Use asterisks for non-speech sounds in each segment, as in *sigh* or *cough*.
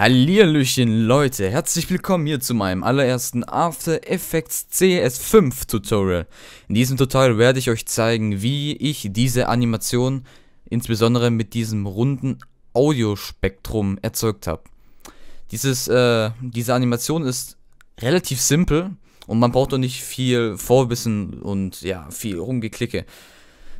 Hallihallöchen Leute, herzlich willkommen hier zu meinem allerersten After Effects CS5 Tutorial. In diesem Tutorial werde ich euch zeigen, wie ich diese Animation insbesondere mit diesem runden Audiospektrum erzeugt habe. Dieses, äh, diese Animation ist relativ simpel und man braucht auch nicht viel Vorwissen und ja, viel Rumgeklicke.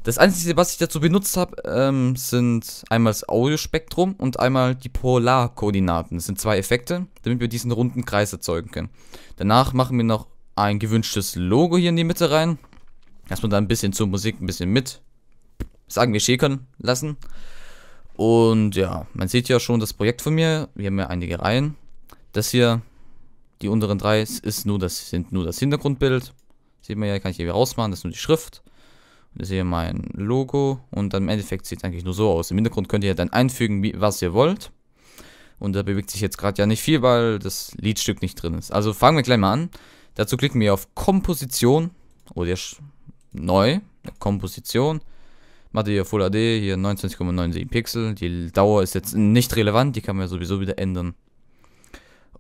Das einzige, was ich dazu benutzt habe, ähm, sind einmal das Audiospektrum und einmal die Polarkoordinaten. Das sind zwei Effekte, damit wir diesen runden Kreis erzeugen können. Danach machen wir noch ein gewünschtes Logo hier in die Mitte rein. Dass man da ein bisschen zur Musik ein bisschen mit, sagen wir, schäkern lassen. Und ja, man sieht ja schon das Projekt von mir. Wir haben ja einige Reihen. Das hier, die unteren drei, ist nur das, sind nur das Hintergrundbild. Sieht man ja, kann ich hier wieder rausmachen, das ist nur die Schrift. Das ist hier mein Logo und dann im Endeffekt sieht es eigentlich nur so aus. Im Hintergrund könnt ihr dann einfügen, was ihr wollt. Und da bewegt sich jetzt gerade ja nicht viel, weil das Liedstück nicht drin ist. Also fangen wir gleich mal an. Dazu klicken wir auf Komposition oder oh, neu, Komposition. Macht ihr Full HD, hier 29,97 Pixel. Die Dauer ist jetzt nicht relevant, die kann man ja sowieso wieder ändern.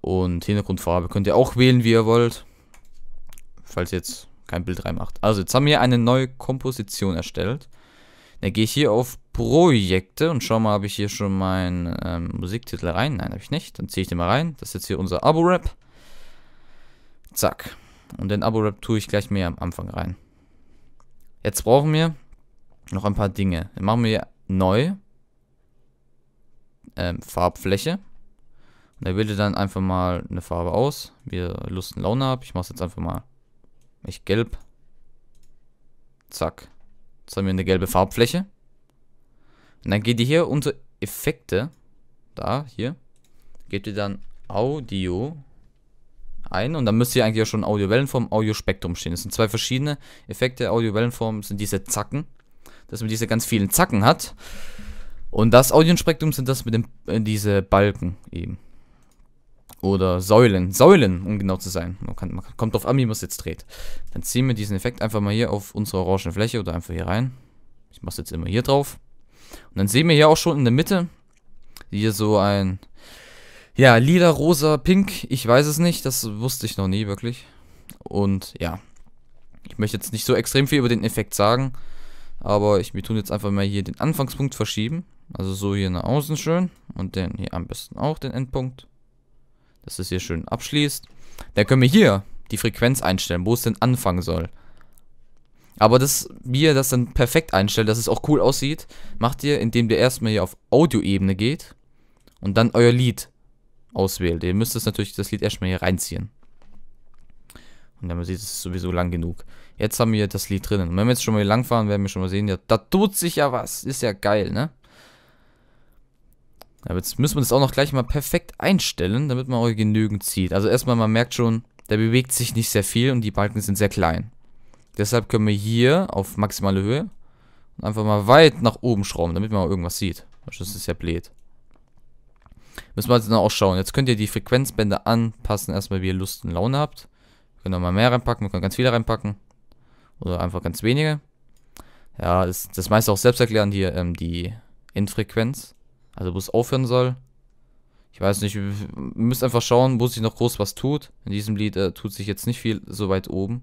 Und Hintergrundfarbe könnt ihr auch wählen, wie ihr wollt. Falls jetzt kein Bild reinmacht. Also, jetzt haben wir eine neue Komposition erstellt. Dann gehe ich hier auf Projekte und schau mal, habe ich hier schon meinen ähm, Musiktitel rein? Nein, habe ich nicht. Dann ziehe ich den mal rein. Das ist jetzt hier unser Abo-Rap. Zack. Und den Abo-Rap tue ich gleich mehr am Anfang rein. Jetzt brauchen wir noch ein paar Dinge. Dann machen wir neu. Ähm, Farbfläche. Und er wähle dann einfach mal eine Farbe aus, Wir Lust und Laune habe. Ich mache es jetzt einfach mal ich gelb. Zack. Jetzt haben wir eine gelbe Farbfläche. Und dann geht ihr hier unter Effekte. Da, hier. Gebt ihr dann Audio ein. Und dann müsst ihr eigentlich auch schon Audio-Wellenform, Audio-Spektrum stehen. Das sind zwei verschiedene Effekte. Audio-Wellenform sind diese Zacken. Dass man diese ganz vielen Zacken hat. Und das Audio-Spektrum sind das mit dem, äh, diese Balken eben. Oder Säulen. Säulen, um genau zu sein. Man, kann, man kommt drauf an, wie man es jetzt dreht. Dann ziehen wir diesen Effekt einfach mal hier auf unsere orange Fläche oder einfach hier rein. Ich mache es jetzt immer hier drauf. Und dann sehen wir hier auch schon in der Mitte hier so ein, ja, lila, rosa, pink. Ich weiß es nicht, das wusste ich noch nie wirklich. Und ja, ich möchte jetzt nicht so extrem viel über den Effekt sagen, aber ich, wir tun jetzt einfach mal hier den Anfangspunkt verschieben. Also so hier nach außen schön und den hier am besten auch den Endpunkt dass es hier schön abschließt. Dann können wir hier die Frequenz einstellen, wo es denn anfangen soll. Aber dass wir das dann perfekt einstellen, dass es auch cool aussieht, macht ihr, indem ihr erstmal hier auf Audioebene geht und dann euer Lied auswählt. Ihr müsst es natürlich das Lied erstmal hier reinziehen. Und dann sieht, es ist sowieso lang genug. Jetzt haben wir das Lied drinnen. Und wenn wir jetzt schon mal hier lang fahren, werden wir schon mal sehen, ja, da tut sich ja was. Ist ja geil, ne? Aber jetzt müssen wir das auch noch gleich mal perfekt einstellen, damit man auch genügend sieht. Also erstmal, man merkt schon, der bewegt sich nicht sehr viel und die Balken sind sehr klein. Deshalb können wir hier auf maximale Höhe einfach mal weit nach oben schrauben, damit man auch irgendwas sieht. Das ist ja blöd. Müssen wir also noch auch schauen. Jetzt könnt ihr die Frequenzbänder anpassen, erstmal wie ihr Lust und Laune habt. Wir können mal mehr reinpacken, wir können ganz viele reinpacken. Oder einfach ganz wenige. Ja, das, das meiste auch selbst erklären hier, ähm, die Endfrequenz. Also wo es aufhören soll. Ich weiß nicht, ihr müsst einfach schauen, wo sich noch groß was tut. In diesem Lied äh, tut sich jetzt nicht viel so weit oben.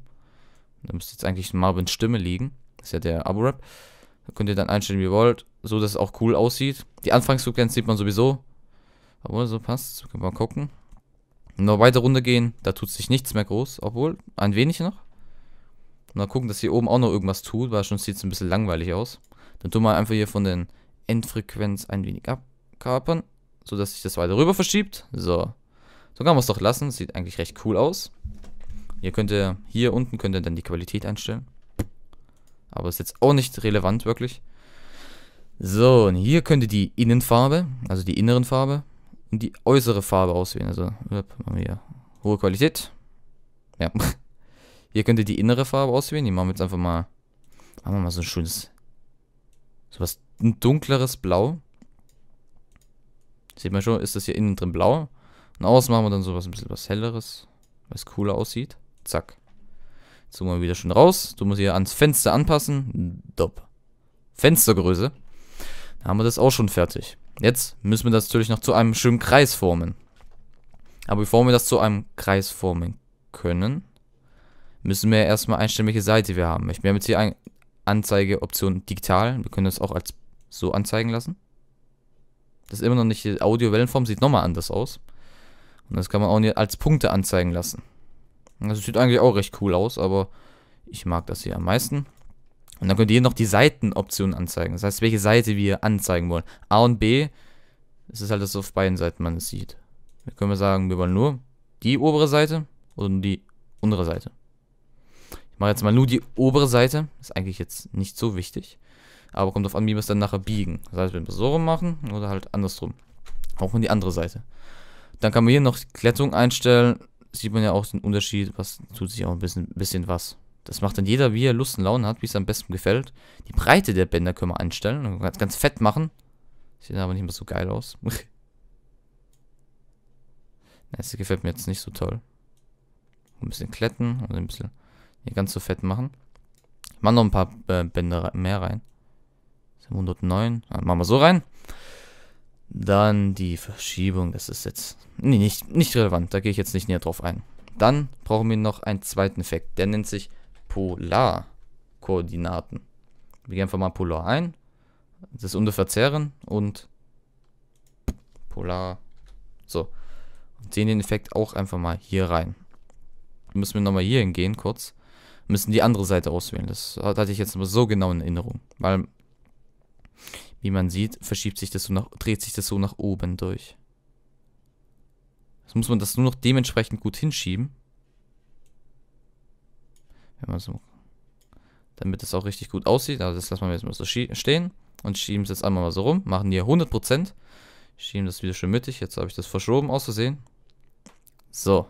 Da müsste jetzt eigentlich Marvins Stimme liegen. Das ist ja der Abo-Rap. Da könnt ihr dann einstellen, wie ihr wollt, so dass es auch cool aussieht. Die Anfangsfrequenz sieht man sowieso. Obwohl, so passt. Können wir mal gucken. Noch weiter runter gehen, da tut sich nichts mehr groß. Obwohl, ein wenig noch. Und dann gucken, dass hier oben auch noch irgendwas tut, weil schon sieht es ein bisschen langweilig aus. Dann tun wir einfach hier von den Endfrequenz ein wenig ab kapern, sodass sich das weiter rüber verschiebt. So. So kann man es doch lassen. Sieht eigentlich recht cool aus. Ihr könnt ihr, hier unten könnt ihr dann die Qualität einstellen. Aber ist jetzt auch nicht relevant, wirklich. So, und hier könnt ihr die Innenfarbe, also die inneren Farbe, und die äußere Farbe auswählen. Also, machen hohe Qualität. Ja. *laughs* Hier könnt ihr die innere Farbe auswählen. Die machen wir jetzt einfach mal, machen wir mal so ein schönes, so was ein dunkleres Blau. Sieht man schon, ist das hier innen drin blau. Und außen machen wir dann sowas ein bisschen was helleres, was cooler aussieht. Zack. Jetzt zoomen wir wieder schon raus. Du musst hier ans Fenster anpassen. Dopp. Fenstergröße. Dann haben wir das auch schon fertig. Jetzt müssen wir das natürlich noch zu einem schönen Kreis formen. Aber bevor wir das zu einem Kreis formen können, müssen wir erstmal einstellen, welche Seite wir haben. Wir haben jetzt hier eine Anzeigeoption digital. Wir können das auch als so anzeigen lassen. Das ist immer noch nicht die Audio-Wellenform, sieht nochmal anders aus. Und das kann man auch nicht als Punkte anzeigen lassen. Das also sieht eigentlich auch recht cool aus, aber ich mag das hier am meisten. Und dann könnt ihr hier noch die Seitenoptionen anzeigen. Das heißt, welche Seite wir anzeigen wollen. A und B, das ist halt, dass auf beiden Seiten man es sieht. Wir können wir sagen, wir wollen nur die obere Seite und die untere Seite. Ich mache jetzt mal nur die obere Seite. Ist eigentlich jetzt nicht so wichtig. Aber kommt auf an, wie wir es dann nachher biegen. Das heißt, wenn wir es so rum machen oder halt andersrum. Auch in die andere Seite. Dann kann man hier noch Glättung einstellen. Sieht man ja auch den Unterschied, was tut sich auch ein bisschen, bisschen was. Das macht dann jeder, wie er Lust und Laune hat, wie es am besten gefällt. Die Breite der Bänder können wir einstellen. Ganz, ganz fett machen. Sieht aber nicht mehr so geil aus. *laughs* das gefällt mir jetzt nicht so toll. Ein bisschen kletten und ein bisschen hier ganz so fett machen. Ich mache noch ein paar äh, Bänder mehr rein. 109. Dann ah, machen wir so rein. Dann die Verschiebung. Das ist jetzt nee, nicht, nicht relevant. Da gehe ich jetzt nicht näher drauf ein. Dann brauchen wir noch einen zweiten Effekt. Der nennt sich Polarkoordinaten. Wir gehen einfach mal Polar ein. Das unter Verzerren und Polar. So. Und sehen den Effekt auch einfach mal hier rein. Müssen wir nochmal hier hingehen kurz. Müssen die andere Seite auswählen. Das hatte ich jetzt so genau in Erinnerung. Weil wie man sieht, verschiebt sich das so nach, dreht sich das so nach oben durch. Jetzt muss man das nur noch dementsprechend gut hinschieben. Wenn man so. Damit das auch richtig gut aussieht. Also das lassen wir jetzt mal so stehen. Und schieben es jetzt einmal mal so rum. Machen hier 100%. Schieben das wieder schön mittig. Jetzt habe ich das verschoben aus Versehen. So.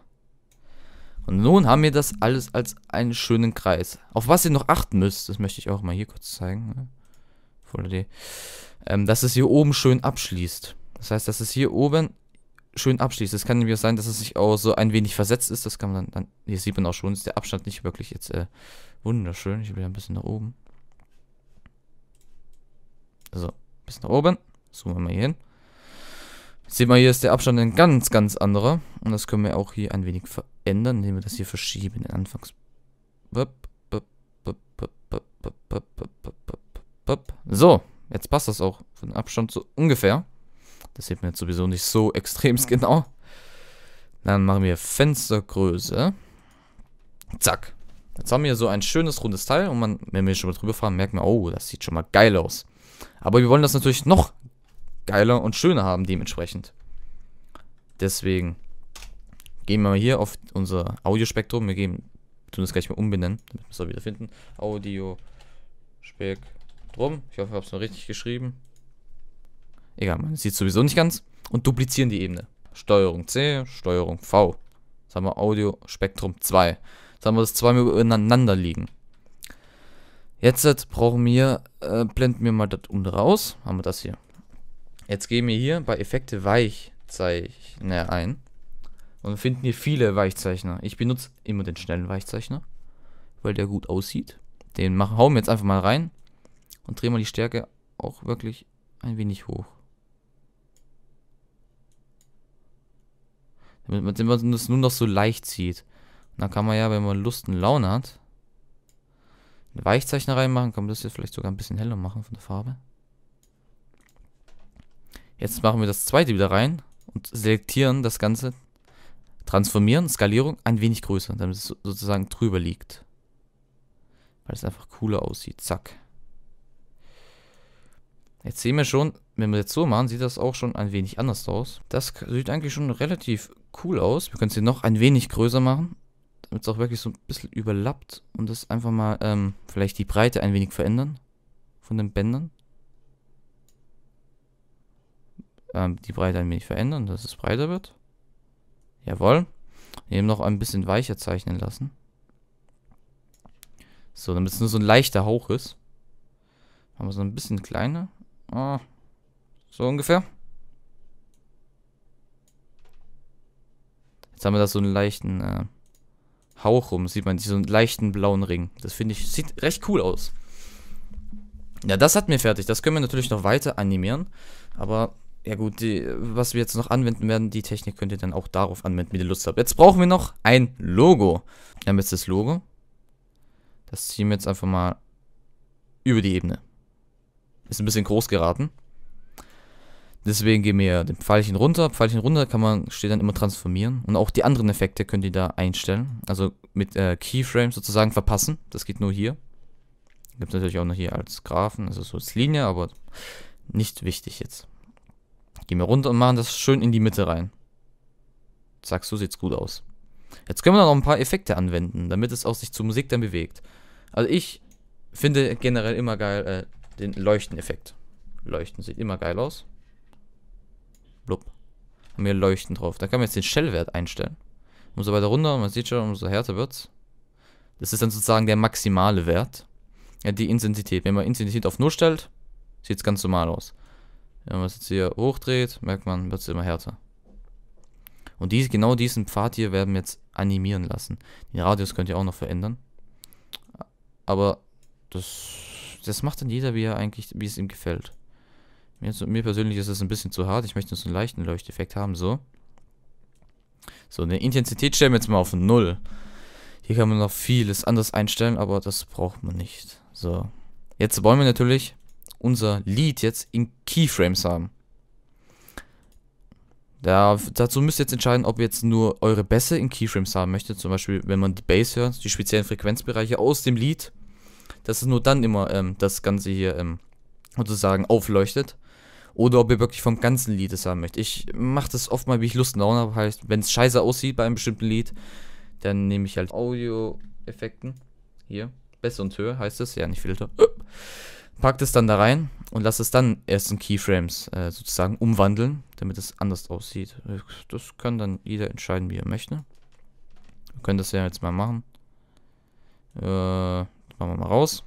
Und nun haben wir das alles als einen schönen Kreis. Auf was ihr noch achten müsst, das möchte ich auch mal hier kurz zeigen. Ne? Full HD, ähm, dass es hier oben schön abschließt. Das heißt, dass es hier oben schön abschließt. Es kann nämlich sein, dass es sich auch so ein wenig versetzt ist. Das kann man dann, hier sieht man auch schon, ist der Abstand nicht wirklich jetzt äh, wunderschön. Ich will ja ein bisschen nach oben. So, ein bisschen nach oben. Zoomen wir mal hier hin. Jetzt sieht hier ist der Abstand ein ganz, ganz anderer. Und das können wir auch hier ein wenig verändern, indem wir das hier verschieben. Anfangs. So, jetzt passt das auch. Von Abstand so ungefähr. Das sieht man jetzt sowieso nicht so *laughs* extrem genau. Dann machen wir Fenstergröße. Zack. Jetzt haben wir so ein schönes rundes Teil und man, wenn wir schon mal drüber fahren, merkt man, oh, das sieht schon mal geil aus. Aber wir wollen das natürlich noch geiler und schöner haben dementsprechend. Deswegen gehen wir mal hier auf unser Audiospektrum. Wir gehen, tun das gleich mal umbenennen, damit wir es auch wieder finden. Audiospektrum rum. Ich hoffe, ich habe es noch richtig geschrieben. Egal, man sieht sowieso nicht ganz. Und duplizieren die Ebene. Steuerung C, Steuerung V. Jetzt haben wir Audio Spektrum 2. Jetzt haben wir das zweimal übereinander liegen. Jetzt, brauchen wir, äh, blenden wir mal das untere raus. Haben wir das hier. Jetzt gehen wir hier bei Effekte Weichzeichner ein. Und finden hier viele Weichzeichner. Ich benutze immer den schnellen Weichzeichner, weil der gut aussieht. Den machen, hauen wir jetzt einfach mal rein und drehen wir die Stärke auch wirklich ein wenig hoch. Damit man es nur noch so leicht sieht. Und dann kann man ja, wenn man Lust und Laune hat, eine Weichzeichner reinmachen. Kann man das jetzt vielleicht sogar ein bisschen heller machen von der Farbe. Jetzt machen wir das zweite wieder rein und selektieren das Ganze. Transformieren, Skalierung, ein wenig größer, damit es sozusagen drüber liegt. Weil es einfach cooler aussieht. Zack. Jetzt sehen wir schon, wenn wir jetzt so machen, sieht das auch schon ein wenig anders aus. Das sieht eigentlich schon relativ cool aus. Wir können es hier noch ein wenig größer machen, damit es auch wirklich so ein bisschen überlappt und das einfach mal ähm, vielleicht die Breite ein wenig verändern von den Bändern. Ähm, die Breite ein wenig verändern, dass es breiter wird. Jawohl. Eben noch ein bisschen weicher zeichnen lassen. So, damit es nur so ein leichter Hauch ist. Machen wir so ein bisschen kleiner. Ah, So ungefähr. Jetzt haben wir da so einen leichten äh, Hauch rum, sieht man, so einen leichten blauen Ring. Das finde ich, sieht recht cool aus. Ja, das hatten wir fertig. Das können wir natürlich noch weiter animieren. Aber, ja gut, die, was wir jetzt noch anwenden werden, die Technik könnt ihr dann auch darauf anwenden, wie ihr Lust habt. Jetzt brauchen wir noch ein Logo. Wir haben jetzt das Logo. Das ziehen wir jetzt einfach mal über die Ebene. Ist ein bisschen groß geraten. Deswegen gehen wir den Pfeilchen runter. Pfeilchen runter kann man, steht dann immer transformieren. Und auch die anderen Effekte könnt ihr da einstellen. Also mit äh, Keyframes sozusagen verpassen. Das geht nur hier. Gibt es natürlich auch noch hier als Graphen. Also so als Linie, aber nicht wichtig jetzt. Gehen wir runter und machen das schön in die Mitte rein. Zack, so sieht's gut aus. Jetzt können wir noch ein paar Effekte anwenden, damit es auch sich zur Musik dann bewegt. Also ich finde generell immer geil, äh, den Leuchteneffekt. Leuchten sieht immer geil aus. Blub. Haben wir Leuchten drauf. Da kann man jetzt den Shellwert einstellen. Umso weiter runter, man sieht schon, umso härter wird's. Das ist dann sozusagen der maximale Wert. Ja, die Intensität. Wenn man Intensität auf 0 stellt, sieht es ganz normal aus. Wenn man es jetzt hier hochdreht, merkt man, wird es immer härter. Und die, genau diesen Pfad hier werden wir jetzt animieren lassen. Den Radius könnt ihr auch noch verändern. Aber das das macht dann jeder, wie er eigentlich, wie es ihm gefällt. Mir, mir persönlich ist es ein bisschen zu hart. Ich möchte nur so einen leichten Leuchteffekt haben, so. So, eine Intensität stellen wir jetzt mal auf 0. Hier kann man noch vieles anders einstellen, aber das braucht man nicht. So. Jetzt wollen wir natürlich unser Lied jetzt in Keyframes haben. Da, dazu müsst ihr jetzt entscheiden, ob ihr jetzt nur eure Bässe in Keyframes haben möchtet. Zum Beispiel, wenn man die Bass hört, die speziellen Frequenzbereiche aus dem Lied dass es nur dann immer ähm, das Ganze hier ähm, sozusagen aufleuchtet. Oder ob ihr wirklich vom ganzen Lied es haben möchtet. Ich mache das oft mal, wie ich Lust und Laune habe. Heißt, wenn es scheiße aussieht bei einem bestimmten Lied, dann nehme ich halt Audio-Effekten. Hier. Besser und höher heißt es. Ja, nicht Filter. Packt es dann da rein und lasst es dann erst in Keyframes äh, sozusagen umwandeln, damit es anders aussieht. Das kann dann jeder entscheiden, wie er möchte. Wir können das ja jetzt mal machen. Äh, Machen wir mal raus.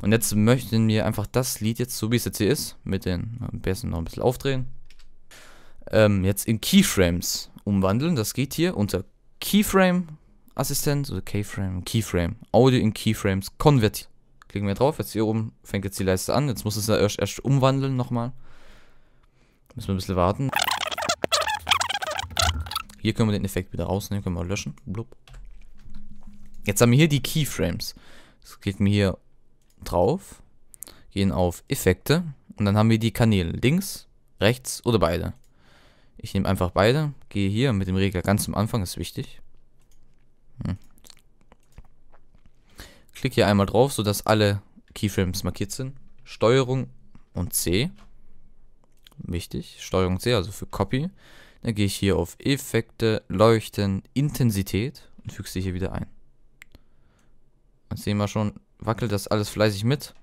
Und jetzt möchten wir einfach das Lied jetzt, so wie es jetzt hier ist, mit den, am noch ein bisschen aufdrehen, ähm, jetzt in Keyframes umwandeln. Das geht hier unter Keyframe Assistent oder Keyframe, Keyframe, Audio in Keyframes konvertieren. Klicken wir drauf, jetzt hier oben fängt jetzt die Leiste an. Jetzt muss es ja erst, erst umwandeln nochmal. Müssen wir ein bisschen warten. Hier können wir den Effekt wieder rausnehmen, können wir löschen. Blub. Jetzt haben wir hier die Keyframes. Jetzt klicken wir hier drauf, gehen auf Effekte und dann haben wir die Kanäle links, rechts oder beide. Ich nehme einfach beide, gehe hier mit dem Regler ganz am Anfang, ist wichtig. Hm. Klicke hier einmal drauf, sodass alle Keyframes markiert sind. Steuerung und C. Wichtig, Steuerung C, also für Copy. Dann gehe ich hier auf Effekte, Leuchten, Intensität und füge sie hier wieder ein. Das sehen wir schon, wackelt das alles fleißig mit.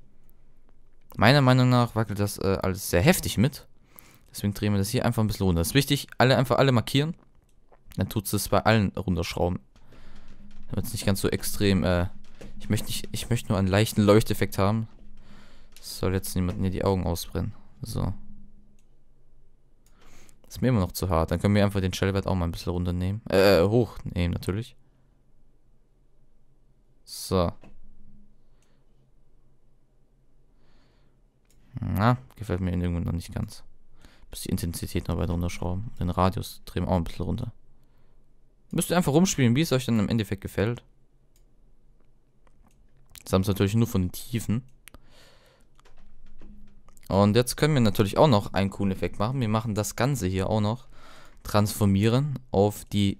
Meiner Meinung nach wackelt das äh, alles sehr heftig mit. Deswegen drehen wir das hier einfach ein bisschen runter. Das ist wichtig, alle einfach alle markieren. Dann tut es das bei allen runterschrauben. Damit es nicht ganz so extrem, äh, ich möchte nicht, ich möchte nur einen leichten Leuchteffekt haben. Das soll jetzt niemand mir die Augen ausbrennen. So. Das ist mir immer noch zu hart. Dann können wir einfach den Shellwert auch mal ein bisschen runternehmen. Äh, äh hochnehmen natürlich. So. Na, gefällt mir irgendwie noch nicht ganz. Bis die Intensität noch weiter runterschrauben. Den Radius drehen wir auch ein bisschen runter. Müsst ihr einfach rumspielen, wie es euch dann im Endeffekt gefällt. Jetzt haben sie natürlich nur von den Tiefen. Und jetzt können wir natürlich auch noch einen coolen Effekt machen. Wir machen das Ganze hier auch noch transformieren auf die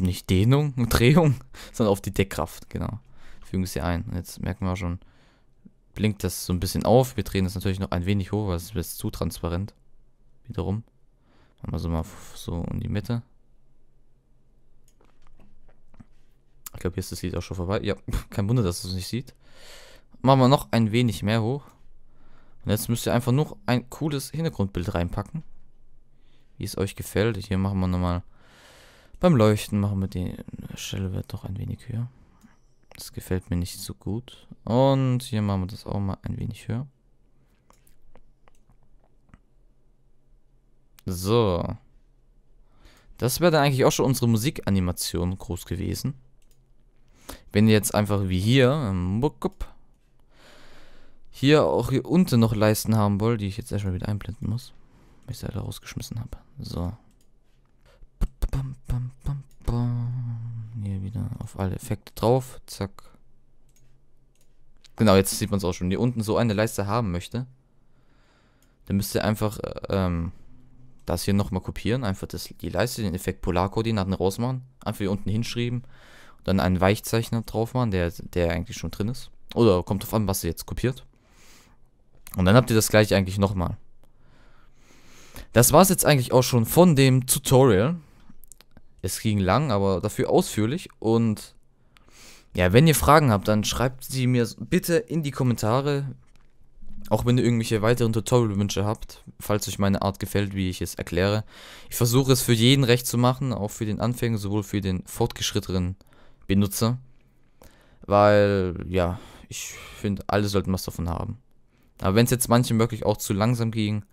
nicht Dehnung und *laughs* Drehung, sondern auf die Deckkraft, genau. Fügen sie ein. Und Jetzt merken wir schon, blinkt das so ein bisschen auf. Wir drehen das natürlich noch ein wenig hoch, weil es ist zu transparent. Wiederum. Machen wir so mal so in die Mitte. Ich glaube, hier ist das Lied auch schon vorbei. Ja, kein Wunder, dass es nicht sieht. Machen wir noch ein wenig mehr hoch. Und jetzt müsst ihr einfach noch ein cooles Hintergrundbild reinpacken. Wie es euch gefällt. Hier machen wir nochmal beim Leuchten machen wir die Schellwert doch ein wenig höher. Das gefällt mir nicht so gut. Und hier machen wir das auch mal ein wenig höher. So. Das wäre dann eigentlich auch schon unsere Musikanimation groß gewesen. Wenn ihr jetzt einfach wie hier, ähm, hier auch hier unten noch Leisten haben wollt, die ich jetzt erstmal wieder einblenden muss, weil ich sie alle rausgeschmissen habe. So, Bam, bam, bam, bam. Hier wieder auf alle Effekte drauf. Zack. Genau, jetzt sieht man es auch schon. Wenn ihr unten so eine Leiste haben möchte, dann müsst ihr einfach äh, ähm, das hier nochmal kopieren. Einfach das, die Leiste, den Effekt Polarkoordinaten rausmachen. Einfach hier unten hinschreiben. Dann einen Weichzeichner drauf machen, der, der eigentlich schon drin ist. Oder kommt drauf an, was ihr jetzt kopiert. Und dann habt ihr das gleich eigentlich nochmal. Das war es jetzt eigentlich auch schon von dem Tutorial. Es ging lang, aber dafür ausführlich. Und ja, wenn ihr Fragen habt, dann schreibt sie mir bitte in die Kommentare. Auch wenn ihr irgendwelche weiteren Tutorial-Wünsche habt, falls euch meine Art gefällt, wie ich es erkläre. Ich versuche es für jeden recht zu machen, auch für den Anfänger, sowohl für den fortgeschrittenen Benutzer. Weil, ja, ich finde, alle sollten was davon haben. Aber wenn es jetzt manchen wirklich auch zu langsam ging,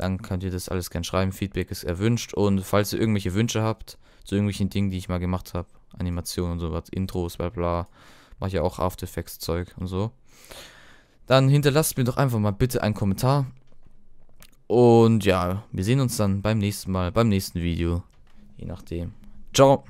dann könnt ihr das alles gerne schreiben. Feedback ist erwünscht. Und falls ihr irgendwelche Wünsche habt zu irgendwelchen Dingen, die ich mal gemacht habe, Animationen und sowas, Intros, bla bla, mache ich ja auch After Effects Zeug und so, dann hinterlasst mir doch einfach mal bitte einen Kommentar. Und ja, wir sehen uns dann beim nächsten Mal, beim nächsten Video. Je nachdem. Ciao.